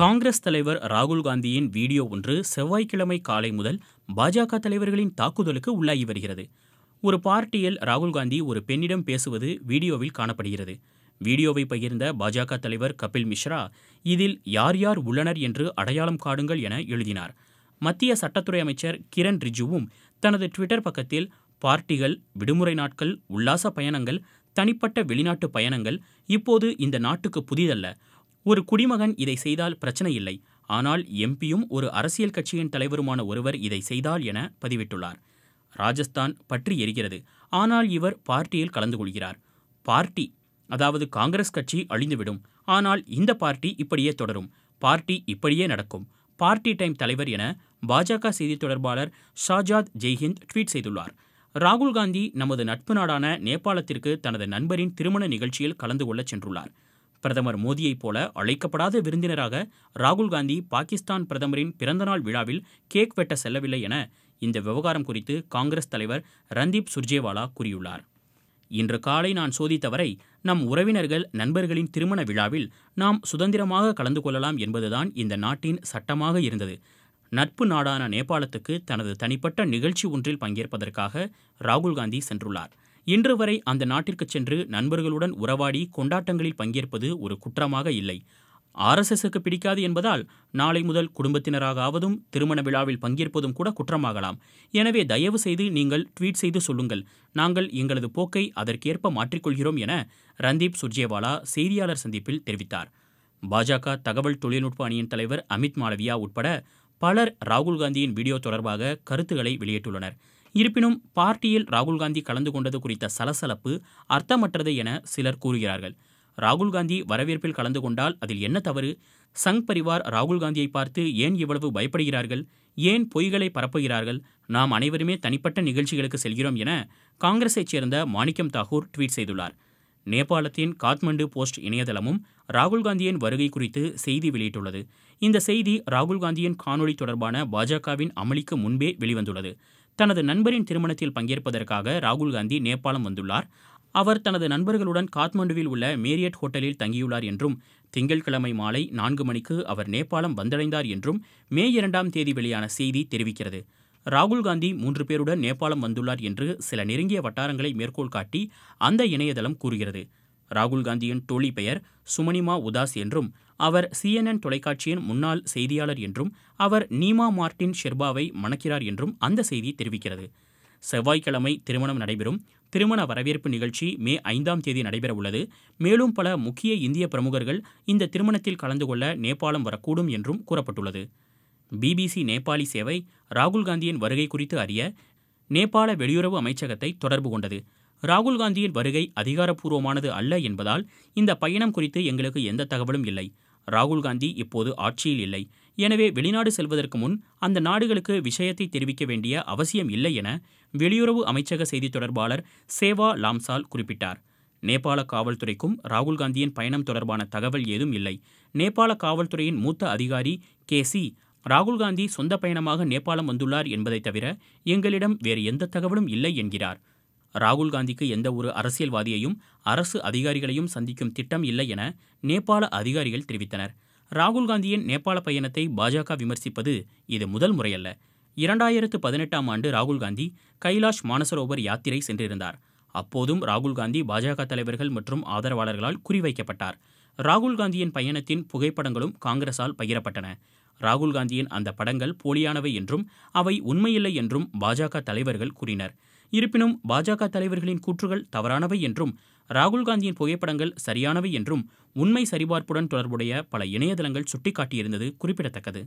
காங்கிரஸ் தலைவர் ராகுல் காந்தியின் வீடியோ ஒன்று செவ்வாய்க்கிழமை காலை முதல் பாஜக தலைவர்களின் தாக்குதலுக்கு உள்ளாகி வருகிறது ஒரு பார்ட்டியில் ராகுல் காந்தி ஒரு பெண்ணிடம் பேசுவது வீடியோவில் காணப்படுகிறது வீடியோவை பகிர்ந்த பாஜக தலைவர் கபில் மிஸ்ரா இதில் யார் யார் உள்ளனர் என்று அடையாளம் காடுங்கள் என எழுதினார் மத்திய சட்டத்துறை அமைச்சர் கிரண் ரிஜுவும் தனது ட்விட்டர் பக்கத்தில் பார்ட்டிகள் விடுமுறை நாட்கள் உல்லாச பயணங்கள் தனிப்பட்ட வெளிநாட்டு பயணங்கள் இப்போது இந்த நாட்டுக்கு புதிதல்ல ஒரு குடிமகன் இதை செய்தால் பிரச்சனை இல்லை ஆனால் எம்பியும் ஒரு அரசியல் கட்சியின் தலைவருமான ஒருவர் இதை செய்தால் என பதிவிட்டுள்ளார் ராஜஸ்தான் பற்றி எரிகிறது ஆனால் இவர் பார்ட்டியில் கலந்து கொள்கிறார் பார்ட்டி அதாவது காங்கிரஸ் கட்சி அழிந்துவிடும் ஆனால் இந்த பார்ட்டி இப்படியே தொடரும் பார்ட்டி இப்படியே நடக்கும் பார்ட்டி டைம் தலைவர் என பாஜக செய்தி தொடர்பாளர் ஷாஜாத் ஜெய்ஹிந்த் ட்வீட் செய்துள்ளார் ராகுல் காந்தி நமது நட்பு நாடான நேபாளத்திற்கு தனது நண்பரின் திருமண நிகழ்ச்சியில் கலந்து கொள்ளச் சென்றுள்ளார் பிரதமர் மோடியைப் போல அழைக்கப்படாத விருந்தினராக ராகுல் காந்தி பாகிஸ்தான் பிரதமரின் பிறந்தநாள் விழாவில் கேக் வெட்ட செல்லவில்லை என இந்த விவகாரம் குறித்து காங்கிரஸ் தலைவர் ரந்தீப் சுர்ஜேவாலா கூறியுள்ளார் இன்று காலை நான் சோதித்தவரை நம் உறவினர்கள் நண்பர்களின் திருமண விழாவில் நாம் சுதந்திரமாக கலந்து கொள்ளலாம் என்பதுதான் இந்த நாட்டின் சட்டமாக இருந்தது நட்பு நாடான நேபாளத்துக்கு தனது தனிப்பட்ட நிகழ்ச்சி ஒன்றில் பங்கேற்பதற்காக ராகுல் காந்தி சென்றுள்ளார் இன்று வரை அந்த நாட்டிற்கு சென்று நண்பர்களுடன் உறவாடி கொண்டாட்டங்களில் பங்கேற்பது ஒரு குற்றமாக இல்லை ஆர்எஸ்எஸ்க்கு பிடிக்காது என்பதால் நாளை முதல் குடும்பத்தினராகவதும் திருமண விழாவில் பங்கேற்பதும் கூட குற்றமாகலாம் எனவே தயவு செய்து நீங்கள் ட்வீட் செய்து சொல்லுங்கள் நாங்கள் எங்களது போக்கை அதற்கேற்ப மாற்றிக்கொள்கிறோம் என ரந்தீப் சுர்ஜேவாலா செய்தியாளர் சந்திப்பில் தெரிவித்தார் பாஜக தகவல் தொழில்நுட்ப அணியின் தலைவர் அமித் மாளவியா உட்பட பலர் ராகுல் காந்தியின் வீடியோ தொடர்பாக கருத்துக்களை வெளியிட்டுள்ளனர் இருப்பினும் பார்ட்டியில் காந்தி கலந்து கொண்டது குறித்த சலசலப்பு அர்த்தமற்றது என சிலர் கூறுகிறார்கள் ராகுல் காந்தி வரவேற்பில் கலந்து கொண்டால் அதில் என்ன தவறு சங் பரிவார் ராகுல் காந்தியை பார்த்து ஏன் இவ்வளவு பயப்படுகிறார்கள் ஏன் பொய்களை பரப்புகிறார்கள் நாம் அனைவருமே தனிப்பட்ட நிகழ்ச்சிகளுக்கு செல்கிறோம் என காங்கிரஸைச் சேர்ந்த மாணிக்கம் தாகூர் ட்வீட் செய்துள்ளார் நேபாளத்தின் காத்மண்டு போஸ்ட் இணையதளமும் ராகுல்காந்தியின் வருகை குறித்து செய்தி வெளியிட்டுள்ளது இந்த செய்தி ராகுல்காந்தியின் காணொலி தொடர்பான பாஜகவின் அமளிக்கு முன்பே வெளிவந்துள்ளது தனது நண்பரின் திருமணத்தில் பங்கேற்பதற்காக ராகுல் காந்தி நேபாளம் வந்துள்ளார் அவர் தனது நண்பர்களுடன் காத்மண்டுவில் உள்ள மேரியட் ஹோட்டலில் தங்கியுள்ளார் என்றும் திங்கட்கிழமை மாலை நான்கு மணிக்கு அவர் நேபாளம் வந்தடைந்தார் என்றும் மே இரண்டாம் தேதி வெளியான செய்தி தெரிவிக்கிறது ராகுல் காந்தி மூன்று பேருடன் நேபாளம் வந்துள்ளார் என்று சில நெருங்கிய வட்டாரங்களை மேற்கோள் காட்டி அந்த இணையதளம் கூறுகிறது ராகுல் காந்தியின் தோழி பெயர் சுமனிமா உதாஸ் என்றும் அவர் சிஎன்என் தொலைக்காட்சியின் முன்னாள் செய்தியாளர் என்றும் அவர் நீமா மார்டின் ஷெர்பாவை மணக்கிறார் என்றும் அந்த செய்தி தெரிவிக்கிறது செவ்வாய்க்கிழமை திருமணம் நடைபெறும் திருமண வரவேற்பு நிகழ்ச்சி மே ஐந்தாம் தேதி நடைபெறவுள்ளது மேலும் பல முக்கிய இந்திய பிரமுகர்கள் இந்த திருமணத்தில் கலந்து கொள்ள நேபாளம் வரக்கூடும் என்றும் கூறப்பட்டுள்ளது பிபிசி நேபாளி சேவை ராகுல் காந்தியின் வருகை குறித்து அறிய நேபாள வெளியுறவு அமைச்சகத்தை தொடர்பு கொண்டது ராகுல் காந்தியின் வருகை அதிகாரப்பூர்வமானது அல்ல என்பதால் இந்த பயணம் குறித்து எங்களுக்கு எந்த தகவலும் இல்லை ராகுல் காந்தி இப்போது ஆட்சியில் இல்லை எனவே வெளிநாடு செல்வதற்கு முன் அந்த நாடுகளுக்கு விஷயத்தை தெரிவிக்க வேண்டிய அவசியம் இல்லை என வெளியுறவு அமைச்சக செய்தி தொடர்பாளர் சேவா லாம்சால் குறிப்பிட்டார் நேபாள காவல்துறைக்கும் ராகுல் காந்தியின் பயணம் தொடர்பான தகவல் ஏதும் இல்லை நேபாள காவல்துறையின் மூத்த அதிகாரி கே சி ராகுல் காந்தி சொந்த பயணமாக நேபாளம் வந்துள்ளார் என்பதை தவிர எங்களிடம் வேறு எந்த தகவலும் இல்லை என்கிறார் ராகுல் காந்திக்கு எந்த ஒரு அரசியல்வாதியையும் அரசு அதிகாரிகளையும் சந்திக்கும் திட்டம் இல்லை என நேபாள அதிகாரிகள் தெரிவித்தனர் ராகுல் காந்தியின் நேபாள பயணத்தை பாஜக விமர்சிப்பது இது முதல் முறையல்ல இரண்டாயிரத்து பதினெட்டாம் ஆண்டு ராகுல் காந்தி கைலாஷ் மானசரோவர் யாத்திரை சென்றிருந்தார் அப்போதும் ராகுல் காந்தி பாஜக தலைவர்கள் மற்றும் ஆதரவாளர்களால் குறிவைக்கப்பட்டார் ராகுல் காந்தியின் பயணத்தின் புகைப்படங்களும் காங்கிரசால் பகிரப்பட்டன ராகுல் காந்தியின் அந்த படங்கள் போலியானவை என்றும் அவை உண்மையில்லை என்றும் பாஜக தலைவர்கள் கூறினர் இருப்பினும் பாஜக தலைவர்களின் கூற்றுகள் தவறானவை என்றும் ராகுல்காந்தியின் புகைப்படங்கள் சரியானவை என்றும் உண்மை சரிபார்ப்புடன் தொடர்புடைய பல இணையதளங்கள் சுட்டிக்காட்டியிருந்தது குறிப்பிடத்தக்கது